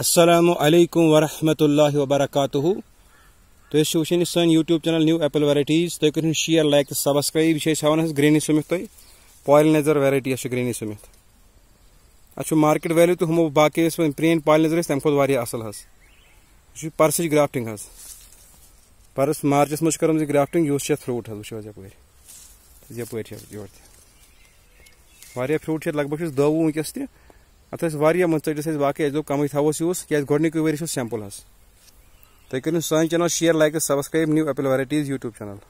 असलकम वरहमल वबरक तुम वन सन YouTube channel new apple varieties तुम कर शेयर लाइक तो सब्सक्राइब यह हाँ ग्रीनी समित तुम पॉलिनेजर वेरटी यह ग्रीनी समित अच्छा मार्केट वैल्यू तो हम बाकी प्रेन पॉलिनेजर तम खुद वह असल यह पर्स ग्राफ्टिंग हज पर्स मार्चस मज कर ग्राफ्टिंग यह फ्रूट हज वो यप यप फ्रूट लग 10 दह वस अत वारिया मुस्तकल वाकई अस कम थो यूस क्या गोडनिकु वर सैम्पल तुम सान channel share like subscribe new apple varieties YouTube channel